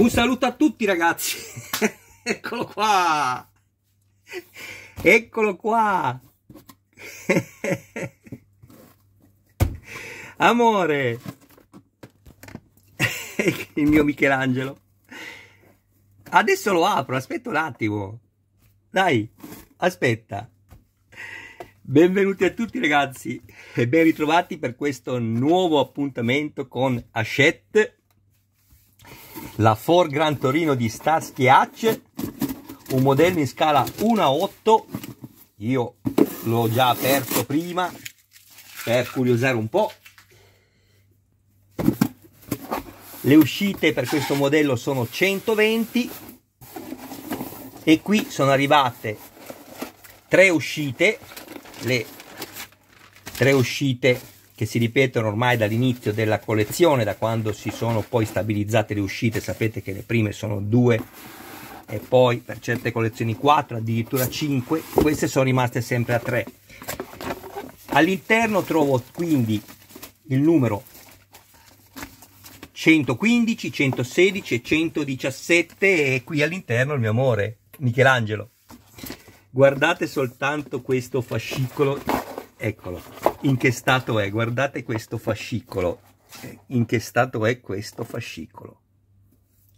Un saluto a tutti ragazzi. Eccolo qua. Eccolo qua. Amore. Il mio Michelangelo. Adesso lo apro, aspetta un attimo. Dai, aspetta. Benvenuti a tutti ragazzi e ben ritrovati per questo nuovo appuntamento con Hachette la Ford Gran Torino di Starsky Hatch, un modello in scala 1 a 8, io l'ho già aperto prima per curiosare un po'. Le uscite per questo modello sono 120 e qui sono arrivate tre uscite, le tre uscite che si ripetono ormai dall'inizio della collezione, da quando si sono poi stabilizzate le uscite, sapete che le prime sono due e poi per certe collezioni quattro, addirittura cinque, queste sono rimaste sempre a tre. All'interno trovo quindi il numero 115, 116 e 117 e qui all'interno il mio amore, Michelangelo. Guardate soltanto questo fascicolo, eccolo in che stato è. Guardate questo fascicolo, eh, in che stato è questo fascicolo.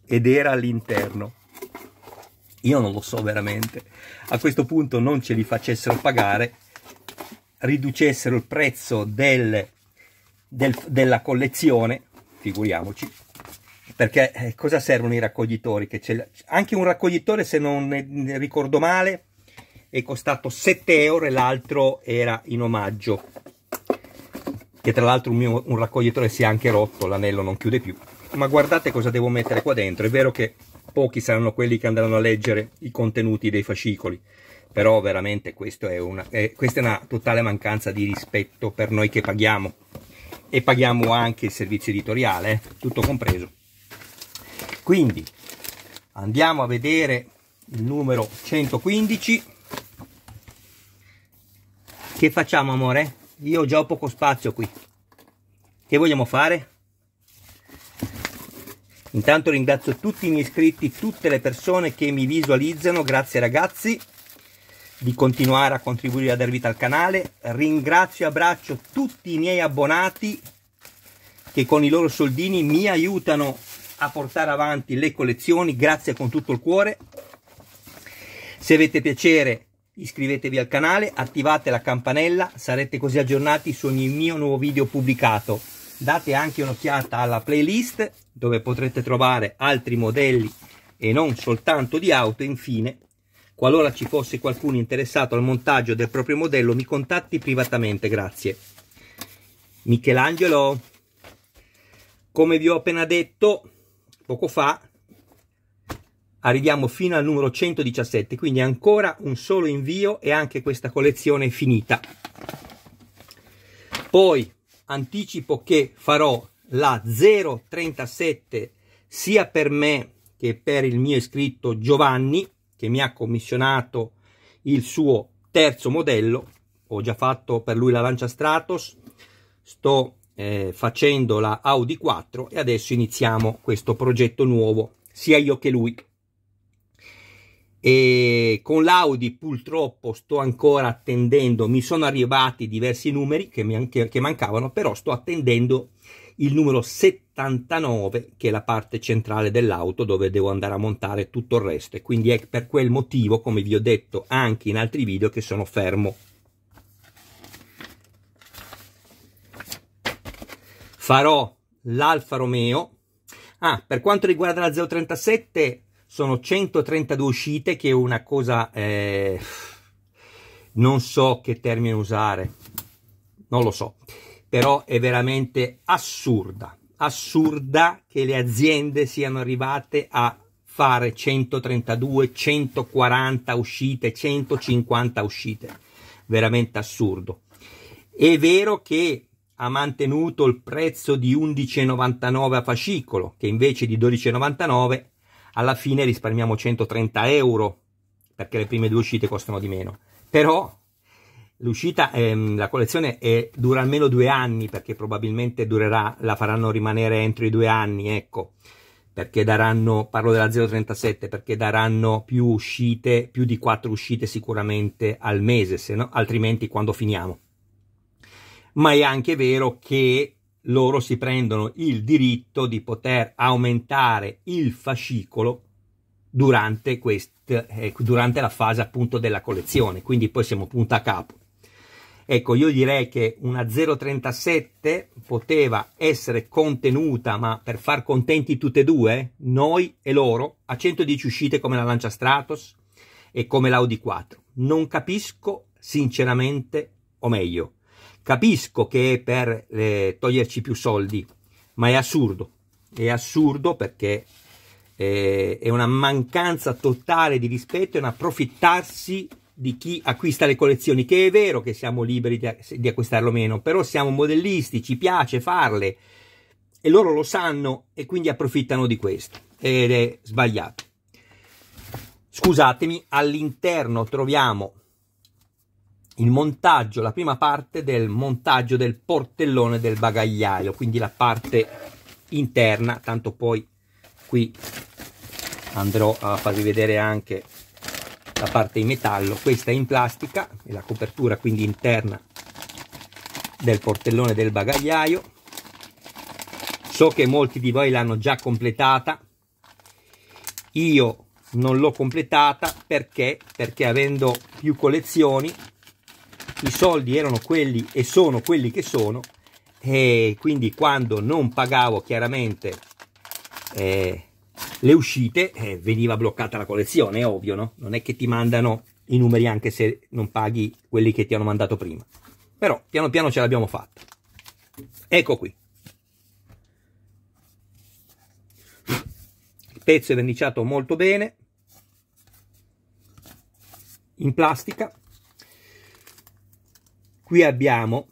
Ed era all'interno. Io non lo so veramente. A questo punto non ce li facessero pagare, riducessero il prezzo del, del, della collezione, figuriamoci, perché eh, cosa servono i raccoglitori? anche un raccoglitore, se non ne, ne ricordo male, è costato 7 euro e l'altro era in omaggio che tra l'altro un, mio, un raccoglitore si è anche rotto, l'anello non chiude più. Ma guardate cosa devo mettere qua dentro, è vero che pochi saranno quelli che andranno a leggere i contenuti dei fascicoli, però veramente è una, eh, questa è una totale mancanza di rispetto per noi che paghiamo e paghiamo anche il servizio editoriale, eh, tutto compreso. Quindi andiamo a vedere il numero 115. Che facciamo amore? io già ho poco spazio qui che vogliamo fare? Intanto ringrazio tutti i miei iscritti, tutte le persone che mi visualizzano, grazie ragazzi di continuare a contribuire a dar vita al canale. Ringrazio e abbraccio tutti i miei abbonati che con i loro soldini mi aiutano a portare avanti le collezioni, grazie con tutto il cuore. Se avete piacere Iscrivetevi al canale, attivate la campanella, sarete così aggiornati su ogni mio nuovo video pubblicato. Date anche un'occhiata alla playlist dove potrete trovare altri modelli e non soltanto di auto. Infine, qualora ci fosse qualcuno interessato al montaggio del proprio modello, mi contatti privatamente, grazie. Michelangelo, come vi ho appena detto poco fa, arriviamo fino al numero 117, quindi ancora un solo invio e anche questa collezione è finita. Poi anticipo che farò la 037 sia per me che per il mio iscritto Giovanni, che mi ha commissionato il suo terzo modello. Ho già fatto per lui la Lancia Stratos, sto eh, facendo la Audi 4 e adesso iniziamo questo progetto nuovo, sia io che lui e con l'Audi purtroppo sto ancora attendendo, mi sono arrivati diversi numeri che, mi, che, che mancavano, però sto attendendo il numero 79 che è la parte centrale dell'auto dove devo andare a montare tutto il resto e quindi è per quel motivo, come vi ho detto anche in altri video, che sono fermo. Farò l'Alfa Romeo. Ah, per quanto riguarda la 037 sono 132 uscite che è una cosa eh, non so che termine usare non lo so però è veramente assurda assurda che le aziende siano arrivate a fare 132 140 uscite 150 uscite veramente assurdo è vero che ha mantenuto il prezzo di 11,99 a fascicolo che invece di 12,99 alla fine risparmiamo 130 euro perché le prime due uscite costano di meno però l'uscita ehm, la collezione è, dura almeno due anni perché probabilmente durerà la faranno rimanere entro i due anni ecco perché daranno parlo della 037 perché daranno più uscite più di quattro uscite sicuramente al mese se no altrimenti quando finiamo ma è anche vero che loro si prendono il diritto di poter aumentare il fascicolo durante, quest, eh, durante la fase appunto della collezione, quindi poi siamo punta a capo. Ecco, io direi che una 037 poteva essere contenuta, ma per far contenti tutte e due, noi e loro, a 110 uscite come la Lancia Stratos e come l'Audi 4. Non capisco sinceramente, o meglio, Capisco che è per eh, toglierci più soldi, ma è assurdo. È assurdo perché eh, è una mancanza totale di rispetto e un approfittarsi di chi acquista le collezioni, che è vero che siamo liberi di, di acquistarlo o meno, però siamo modellisti, ci piace farle e loro lo sanno e quindi approfittano di questo ed è sbagliato. Scusatemi, all'interno troviamo il montaggio, la prima parte del montaggio del portellone del bagagliaio, quindi la parte interna, tanto poi qui andrò a farvi vedere anche la parte in metallo, questa è in plastica, e la copertura quindi interna del portellone del bagagliaio, so che molti di voi l'hanno già completata, io non l'ho completata perché, perché avendo più collezioni i soldi erano quelli e sono quelli che sono e quindi quando non pagavo chiaramente eh, le uscite eh, veniva bloccata la collezione, è ovvio, no? Non è che ti mandano i numeri anche se non paghi quelli che ti hanno mandato prima. Però piano piano ce l'abbiamo fatta. Ecco qui. Il pezzo è verniciato molto bene, in plastica qui abbiamo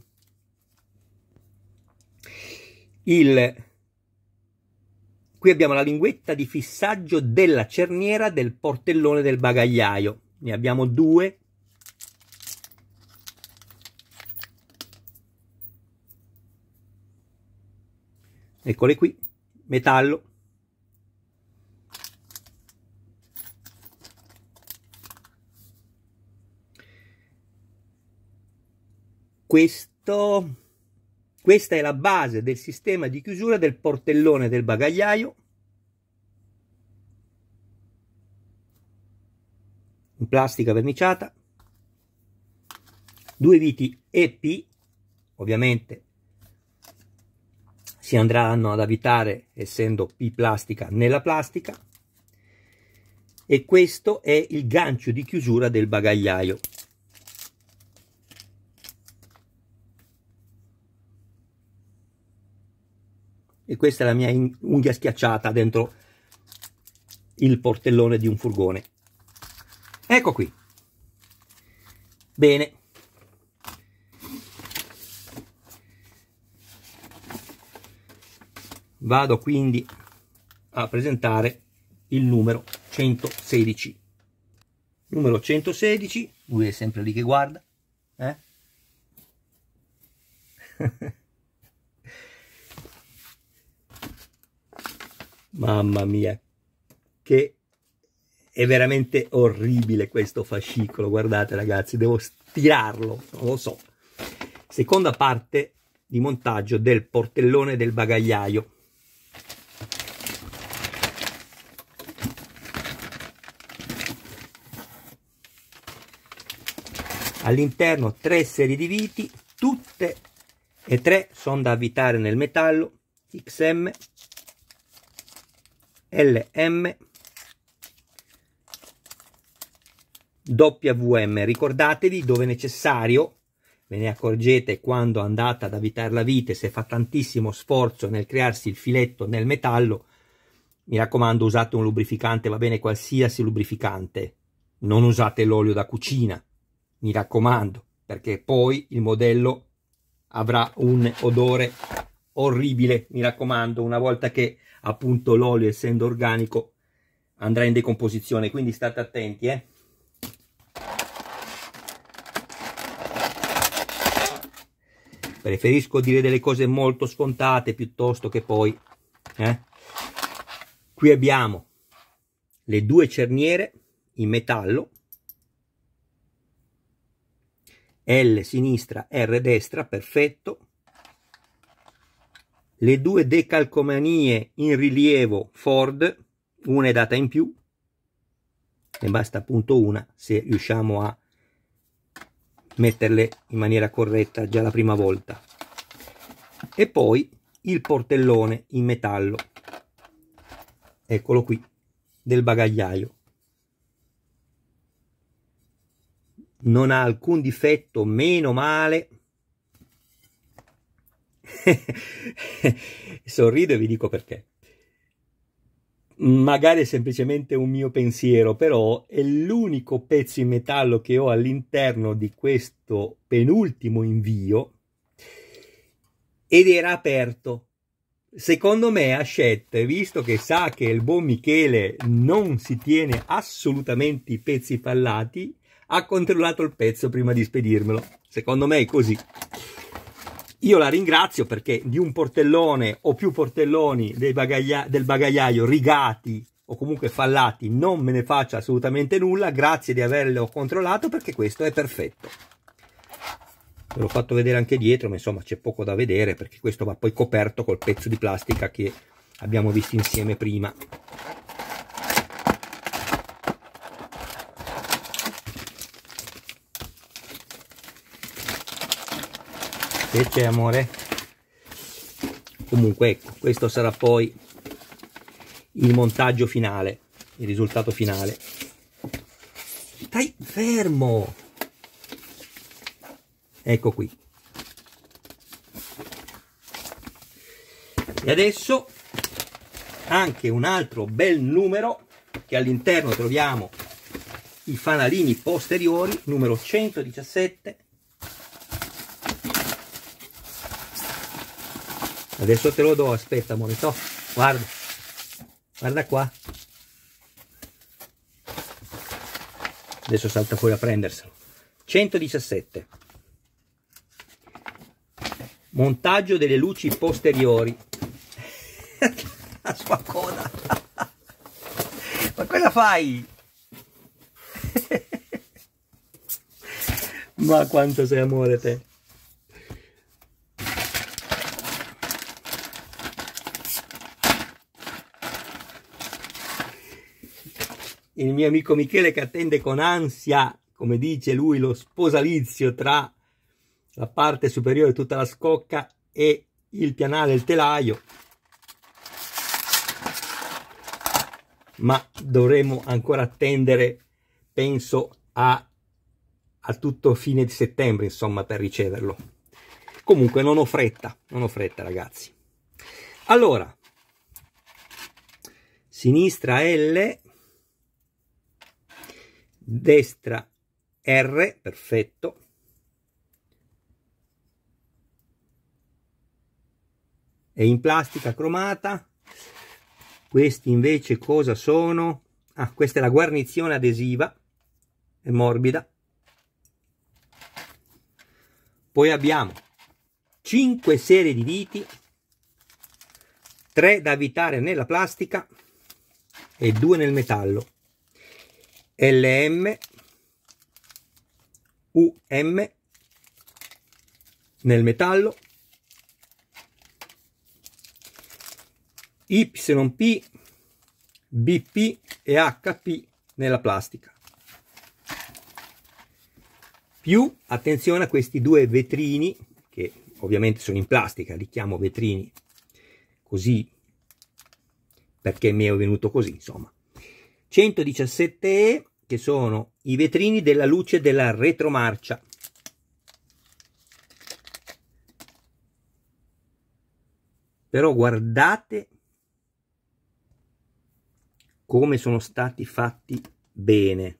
il qui abbiamo la linguetta di fissaggio della cerniera del portellone del bagagliaio ne abbiamo due eccole qui metallo Questo, questa è la base del sistema di chiusura del portellone del bagagliaio in plastica verniciata, due viti EP, ovviamente si andranno ad avvitare essendo P plastica nella plastica e questo è il gancio di chiusura del bagagliaio. e questa è la mia unghia schiacciata dentro il portellone di un furgone. Ecco qui. Bene. Vado quindi a presentare il numero 116. Numero 116, lui è sempre lì che guarda. Eh? Mamma mia, che è veramente orribile questo fascicolo. Guardate ragazzi, devo stirarlo, non lo so. Seconda parte di montaggio del portellone del bagagliaio. All'interno tre serie di viti, tutte e tre sono da avvitare nel metallo XM LM WM. Ricordatevi dove necessario, ve ne accorgete quando andate ad avvitare la vite, se fa tantissimo sforzo nel crearsi il filetto nel metallo, mi raccomando usate un lubrificante, va bene qualsiasi lubrificante, non usate l'olio da cucina, mi raccomando, perché poi il modello avrà un odore orribile, mi raccomando, una volta che appunto l'olio essendo organico andrà in decomposizione, quindi state attenti, eh. Preferisco dire delle cose molto scontate piuttosto che poi, eh. Qui abbiamo le due cerniere in metallo, L sinistra, R destra, perfetto, le due decalcomanie in rilievo Ford, una è data in più, ne basta appunto una se riusciamo a metterle in maniera corretta già la prima volta. E poi il portellone in metallo, eccolo qui, del bagagliaio. Non ha alcun difetto, meno male, Sorrido e vi dico perché. Magari è semplicemente un mio pensiero, però è l'unico pezzo in metallo che ho all'interno di questo penultimo invio ed era aperto. Secondo me Hachette, visto che sa che il buon Michele non si tiene assolutamente i pezzi pallati, ha controllato il pezzo prima di spedirmelo. Secondo me è così. Io la ringrazio perché di un portellone o più portelloni bagaglia del bagagliaio rigati o comunque fallati non me ne faccio assolutamente nulla. Grazie di averlo controllato perché questo è perfetto. Ve l'ho fatto vedere anche dietro, ma insomma c'è poco da vedere perché questo va poi coperto col pezzo di plastica che abbiamo visto insieme prima. perché amore comunque ecco questo sarà poi il montaggio finale il risultato finale stai fermo ecco qui e adesso anche un altro bel numero che all'interno troviamo i fanalini posteriori numero 117 adesso te lo do aspetta monito guarda guarda qua adesso salta fuori a prenderselo 117 montaggio delle luci posteriori la sua coda ma cosa fai? ma quanto sei amore te il mio amico Michele che attende con ansia, come dice lui, lo sposalizio tra la parte superiore, tutta la scocca e il pianale, il telaio. Ma dovremo ancora attendere, penso, a, a tutto fine di settembre, insomma, per riceverlo. Comunque non ho fretta, non ho fretta, ragazzi. Allora, sinistra L, destra R, perfetto. È in plastica cromata. Questi invece cosa sono? Ah, questa è la guarnizione adesiva, è morbida. Poi abbiamo 5 serie di viti, 3 da avvitare nella plastica e 2 nel metallo. LM UM nel metallo YP BP e HP nella plastica più attenzione a questi due vetrini che ovviamente sono in plastica li chiamo vetrini così perché mi è venuto così insomma 117E che sono i vetrini della luce della retromarcia. Però guardate come sono stati fatti bene.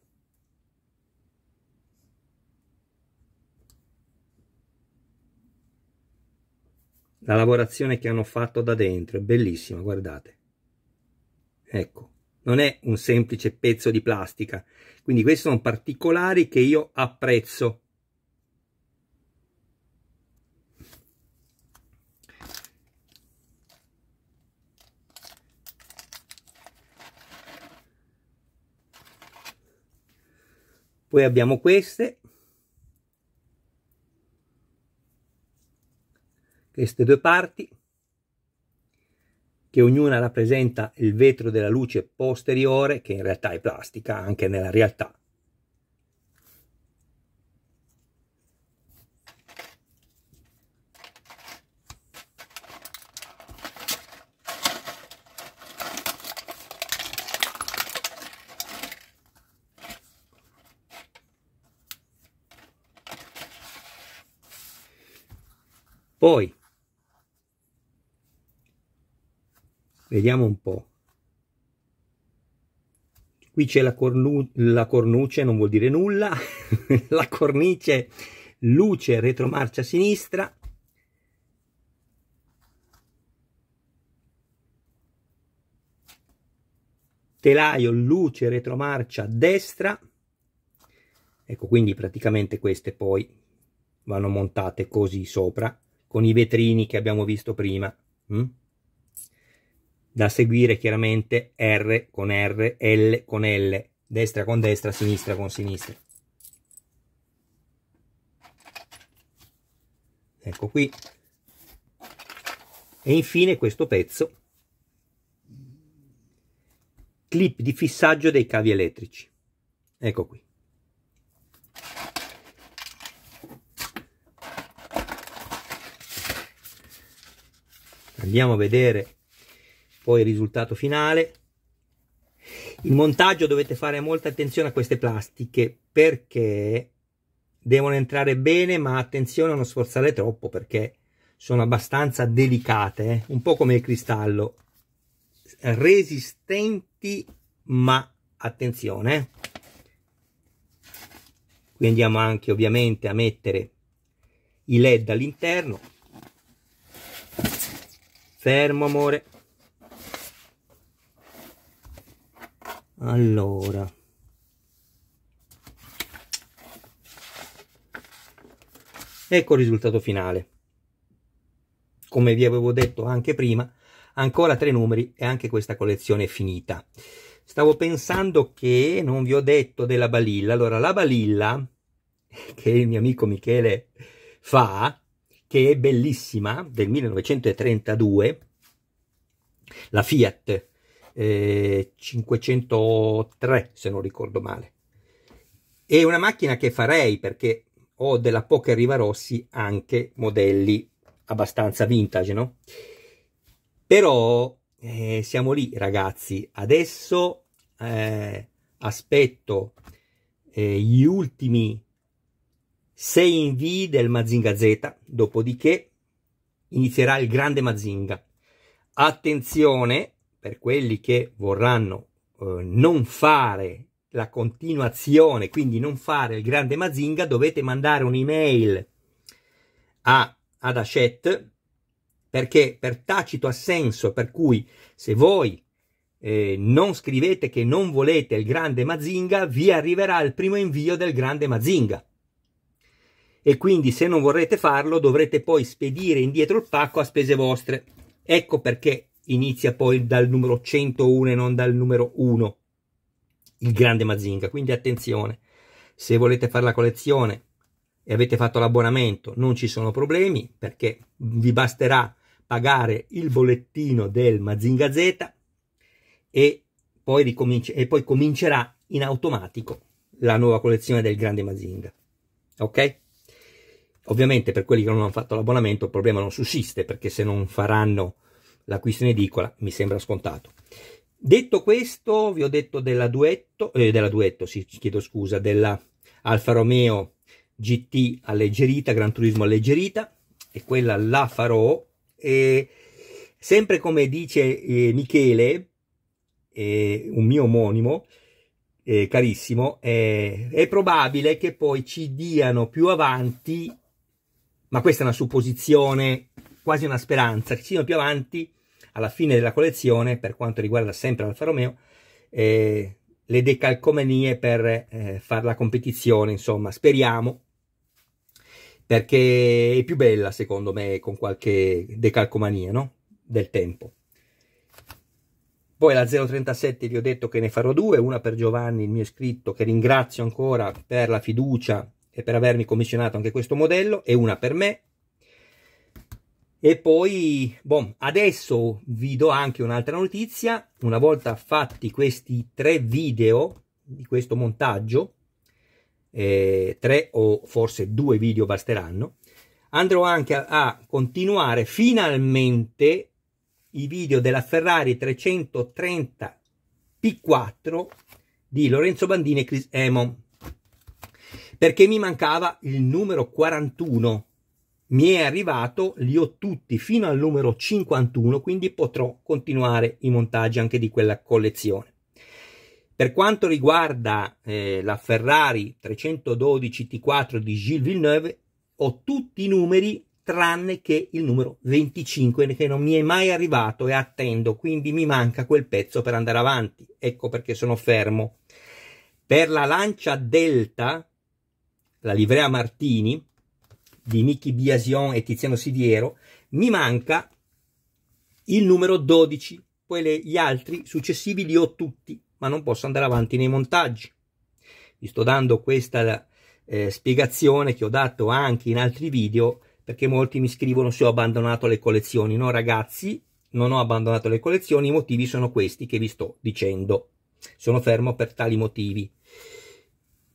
La lavorazione che hanno fatto da dentro è bellissima, guardate. Ecco non è un semplice pezzo di plastica. Quindi questi sono particolari che io apprezzo. Poi abbiamo queste, queste due parti che ognuna rappresenta il vetro della luce posteriore, che in realtà è plastica anche nella realtà. Poi Vediamo un po'. Qui c'è la, cornu la cornuce, non vuol dire nulla. la cornice, luce, retromarcia sinistra. telaio, luce, retromarcia, destra. Ecco, quindi praticamente queste poi vanno montate così sopra, con i vetrini che abbiamo visto prima. Mm? da seguire chiaramente R con R, L con L, destra con destra, sinistra con sinistra. Ecco qui. E infine questo pezzo, clip di fissaggio dei cavi elettrici. Ecco qui. Andiamo a vedere poi il risultato finale il montaggio dovete fare molta attenzione a queste plastiche perché devono entrare bene ma attenzione a non sforzare troppo perché sono abbastanza delicate eh? un po' come il cristallo resistenti ma attenzione eh. qui andiamo anche ovviamente a mettere i led all'interno fermo amore allora ecco il risultato finale come vi avevo detto anche prima ancora tre numeri e anche questa collezione è finita stavo pensando che non vi ho detto della balilla allora la balilla che il mio amico Michele fa che è bellissima del 1932 la Fiat eh, 503 se non ricordo male è una macchina che farei perché ho della Poker Rivarossi anche modelli abbastanza vintage no però eh, siamo lì ragazzi adesso eh, aspetto eh, gli ultimi 6 invii del Mazinga Z dopodiché inizierà il grande Mazinga attenzione per quelli che vorranno eh, non fare la continuazione, quindi non fare il grande Mazinga, dovete mandare un'email a, ad Hachette perché per tacito assenso, per cui se voi eh, non scrivete che non volete il grande Mazinga, vi arriverà il primo invio del grande Mazinga. E quindi se non vorrete farlo dovrete poi spedire indietro il pacco a spese vostre. Ecco perché inizia poi dal numero 101 e non dal numero 1, il grande Mazinga. Quindi attenzione, se volete fare la collezione e avete fatto l'abbonamento non ci sono problemi perché vi basterà pagare il bollettino del Mazinga Z e poi, e poi comincerà in automatico la nuova collezione del grande Mazinga. Ok? Ovviamente per quelli che non hanno fatto l'abbonamento il problema non sussiste perché se non faranno l'acquisto in edicola mi sembra scontato. Detto questo, vi ho detto della duetto, eh, della duetto, sì, chiedo scusa, della Alfa Romeo GT alleggerita, Gran Turismo alleggerita, e quella la farò, e sempre come dice eh, Michele, eh, un mio omonimo, eh, carissimo, eh, è probabile che poi ci diano più avanti, ma questa è una supposizione quasi una speranza che ci siano più avanti, alla fine della collezione, per quanto riguarda sempre Alfa Romeo, eh, le decalcomanie per eh, fare la competizione, insomma, speriamo, perché è più bella, secondo me, con qualche decalcomania, no? Del tempo. Poi la 037 vi ho detto che ne farò due, una per Giovanni, il mio iscritto, che ringrazio ancora per la fiducia e per avermi commissionato anche questo modello, e una per me, e poi, bom, adesso vi do anche un'altra notizia. Una volta fatti questi tre video di questo montaggio, eh, tre o forse due video basteranno, andrò anche a, a continuare finalmente i video della Ferrari 330 P4 di Lorenzo Bandini e Chris Emon perché mi mancava il numero 41 mi è arrivato, li ho tutti fino al numero 51, quindi potrò continuare i montaggi anche di quella collezione. Per quanto riguarda eh, la Ferrari 312 T4 di Gilles Villeneuve, ho tutti i numeri tranne che il numero 25 che non mi è mai arrivato e attendo, quindi mi manca quel pezzo per andare avanti. Ecco perché sono fermo. Per la Lancia Delta, la livrea Martini, di Mickey Biasion e Tiziano Siviero, mi manca il numero 12, poi le, gli altri successivi li ho tutti, ma non posso andare avanti nei montaggi. Vi sto dando questa eh, spiegazione che ho dato anche in altri video, perché molti mi scrivono se ho abbandonato le collezioni. No ragazzi, non ho abbandonato le collezioni, i motivi sono questi che vi sto dicendo. Sono fermo per tali motivi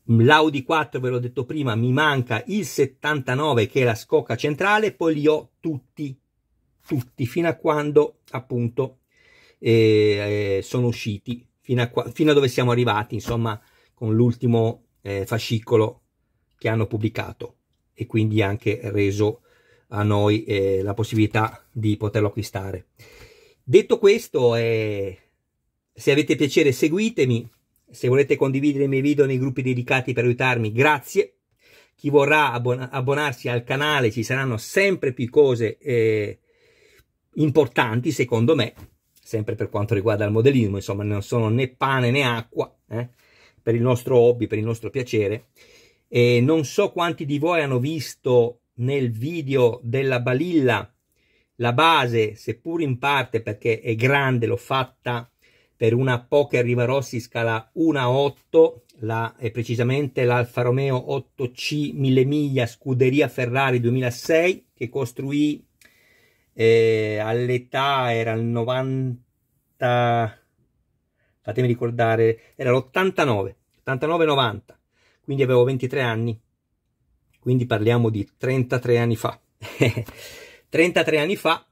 l'Audi 4 ve l'ho detto prima mi manca il 79 che è la scocca centrale poi li ho tutti tutti fino a quando appunto eh, eh, sono usciti fino a, qua, fino a, dove siamo arrivati insomma con l'ultimo eh, fascicolo che hanno pubblicato e quindi anche reso a noi eh, la possibilità di poterlo acquistare detto questo eh, se avete piacere seguitemi se volete condividere i miei video nei gruppi dedicati per aiutarmi, grazie. Chi vorrà abbon abbonarsi al canale ci saranno sempre più cose eh, importanti, secondo me, sempre per quanto riguarda il modellismo, insomma, non sono né pane né acqua eh, per il nostro hobby, per il nostro piacere. E non so quanti di voi hanno visto nel video della balilla la base, seppur in parte perché è grande, l'ho fatta per una Poker Rivarossi scala 1-8, a la, è precisamente l'Alfa Romeo 8C 1000 miglia scuderia Ferrari 2006 che costruì eh, all'età era il 90 fatemi ricordare era l'89 89 90 quindi avevo 23 anni quindi parliamo di 33 anni fa 33 anni fa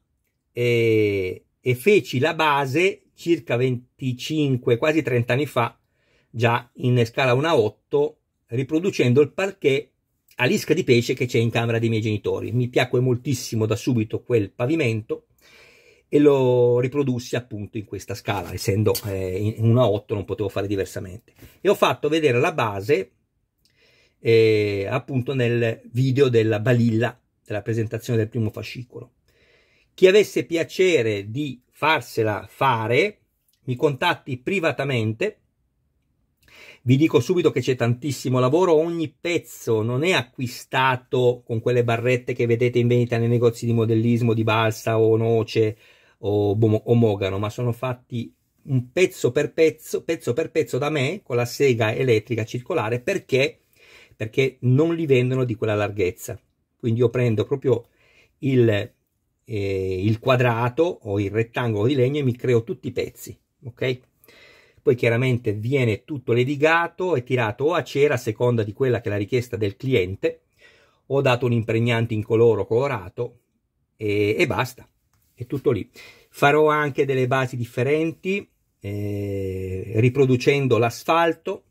eh, e feci la base circa 25, quasi 30 anni fa, già in scala 1-8, a riproducendo il parquet all'isca di pesce che c'è in camera dei miei genitori. Mi piacque moltissimo da subito quel pavimento e lo riprodussi appunto in questa scala, essendo eh, in 1-8 non potevo fare diversamente. E ho fatto vedere la base eh, appunto nel video della balilla, della presentazione del primo fascicolo. Chi avesse piacere di farsela fare, mi contatti privatamente. Vi dico subito che c'è tantissimo lavoro, ogni pezzo non è acquistato con quelle barrette che vedete in vendita nei negozi di modellismo di balsa o noce o, o mogano, ma sono fatti un pezzo per pezzo, pezzo per pezzo da me con la sega elettrica circolare perché perché non li vendono di quella larghezza. Quindi io prendo proprio il eh, il quadrato o il rettangolo di legno e mi creo tutti i pezzi, ok? Poi chiaramente viene tutto ledigato e tirato o a cera a seconda di quella che è la richiesta del cliente, ho dato un impregnante in coloro colorato e, e basta, è tutto lì. Farò anche delle basi differenti eh, riproducendo l'asfalto,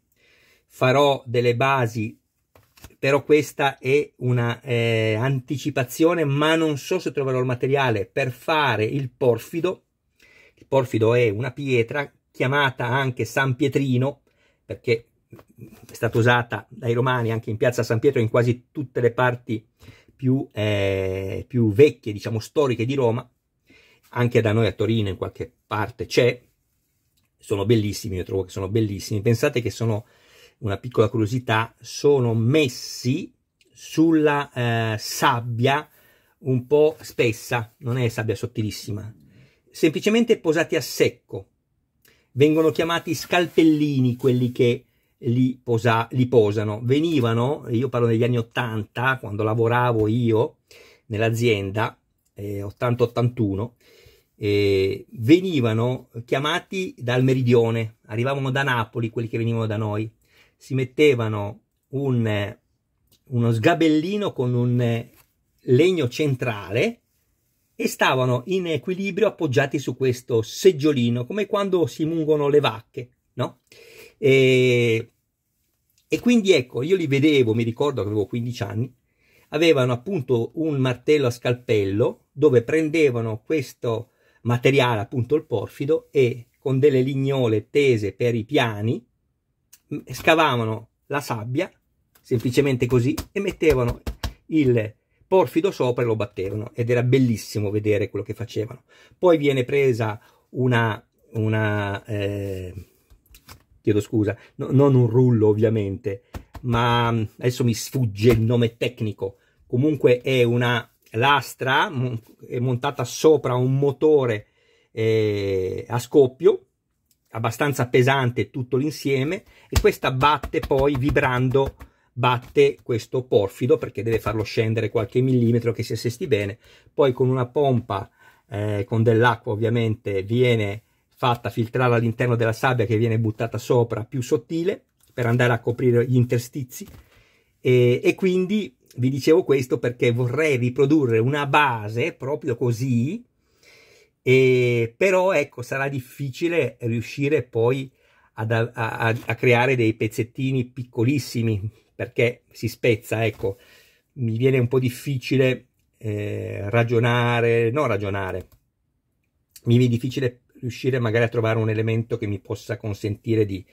farò delle basi però questa è una eh, anticipazione, ma non so se troverò il materiale per fare il porfido. Il porfido è una pietra chiamata anche San Pietrino, perché è stata usata dai romani anche in piazza San Pietro in quasi tutte le parti più, eh, più vecchie, diciamo storiche di Roma, anche da noi a Torino in qualche parte c'è, sono bellissimi, io trovo che sono bellissimi, pensate che sono una piccola curiosità, sono messi sulla eh, sabbia un po' spessa, non è sabbia sottilissima, semplicemente posati a secco. Vengono chiamati scalpellini quelli che li, posa, li posano. Venivano, io parlo degli anni 80, quando lavoravo io nell'azienda, eh, 80-81, eh, venivano chiamati dal meridione, arrivavano da Napoli quelli che venivano da noi si mettevano un, uno sgabellino con un legno centrale e stavano in equilibrio appoggiati su questo seggiolino, come quando si mungono le vacche, no? E, e quindi ecco, io li vedevo, mi ricordo che avevo 15 anni, avevano appunto un martello a scalpello dove prendevano questo materiale, appunto il porfido, e con delle lignole tese per i piani scavavano la sabbia, semplicemente così, e mettevano il porfido sopra e lo battevano ed era bellissimo vedere quello che facevano. Poi viene presa una, una eh, chiedo scusa, no, non un rullo ovviamente, ma mm, adesso mi sfugge il nome tecnico, comunque è una lastra è montata sopra un motore eh, a scoppio abbastanza pesante tutto l'insieme e questa batte poi vibrando batte questo porfido perché deve farlo scendere qualche millimetro che si assesti bene poi con una pompa eh, con dell'acqua ovviamente viene fatta filtrare all'interno della sabbia che viene buttata sopra più sottile per andare a coprire gli interstizi e, e quindi vi dicevo questo perché vorrei riprodurre una base proprio così e, però ecco, sarà difficile riuscire poi ad, a, a, a, creare dei pezzettini piccolissimi perché si spezza, ecco, mi viene un po' difficile eh, ragionare, non ragionare, mi viene difficile riuscire magari a trovare un elemento che mi possa consentire di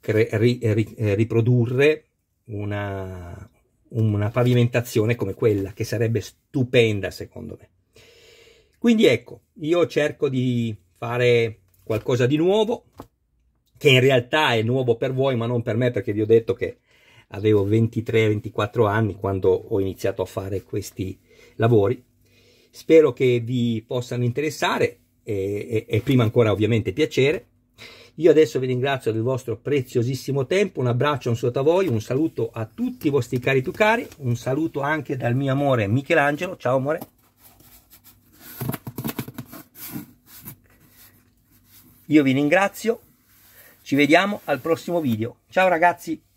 cre- ri- ri- eh, riprodurre una, una pavimentazione come quella, che sarebbe stupenda secondo me. Quindi ecco, io cerco di fare qualcosa di nuovo, che in realtà è nuovo per voi, ma non per me, perché vi ho detto che avevo 23-24 anni quando ho iniziato a fare questi lavori. Spero che vi possano interessare e, e, e prima ancora ovviamente piacere. Io adesso vi ringrazio del vostro preziosissimo tempo, un abbraccio, un saluto a voi, un saluto a tutti i vostri cari tucari, un saluto anche dal mio amore Michelangelo, ciao amore. Io vi ringrazio, ci vediamo al prossimo video. Ciao ragazzi!